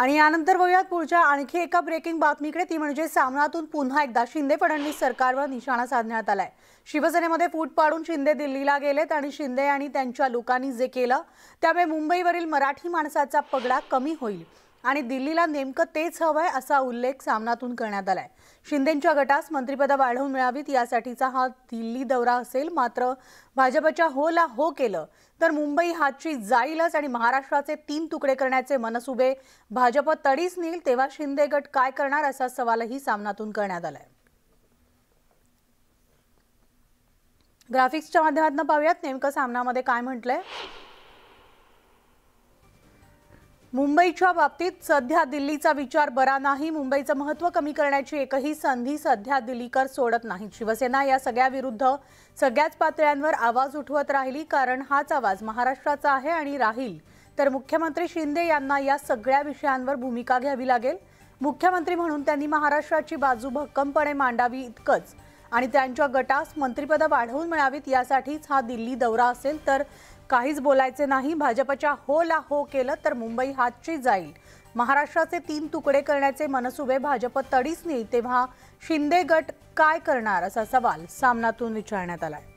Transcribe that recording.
आणि यानंतर बघूयात पुढच्या आणखी एका ब्रेकिंग बातमीकडे ती म्हणजे सामनातून पुन्हा एकदा शिंदे फडणवीस सरकारवर निशाणा साधण्यात आलाय शिवसेनेमध्ये फूट पाडून शिंदे दिल्लीला गेलेत आणि शिंदे आणि त्यांच्या लोकांनी जे केलं त्यामुळे मुंबईवरील मराठी माणसाचा पगडा कमी होईल आणि दिल्लीला नेमकं तेच हवंय असा उल्लेख सामनातून करण्यात आलाय शिंदेच्या गटास मंत्रीपदं वाढवून मिळावीत यासाठीचा हा दिल्ली दौरा असेल मात्र भाजपच्या होला हो केलं तर मुंबई हातची जाईलच आणि महाराष्ट्राचे तीन तुकडे करण्याचे मनसुबे भाजप तडीच नेईल तेव्हा शिंदे गट काय करणार असा सवालही सामनातून करण्यात आलाय ग्राफिक्सच्या माध्यमातून पाहूयात नेमकं सामनामध्ये काय म्हटलंय मुंबईच्या बाबतीत सध्या दिल्लीचा विचार बरा नाही मुंबईचं महत्त्व कमी करण्याची एकही संधी सध्या दिल्लीकर सोडत नाही शिवसेना या सगळ्याविरुद्ध सगळ्याच पातळ्यांवर आवाज उठवत राहिली कारण हाच आवाज महाराष्ट्राचा आहे आणि राहील तर मुख्यमंत्री शिंदे यांना या सगळ्या विषयांवर भूमिका घ्यावी लागेल मुख्यमंत्री म्हणून त्यांनी महाराष्ट्राची बाजू भक्कमपणे मांडावी इतकंच आणि त्यांच्या गटास मंत्रिपदं वाढवून मिळावीत यासाठीच हा दिल्ली दौरा असेल तर काहीच बोलायचे नाही भाजपच्या हो ला हो केलं तर मुंबई हातची जाईल महाराष्ट्राचे तीन तुकडे करण्याचे मनसुबे भाजप तडीच नाही तेव्हा शिंदे गट काय करणार असा सवाल सामनातून विचारण्यात आलाय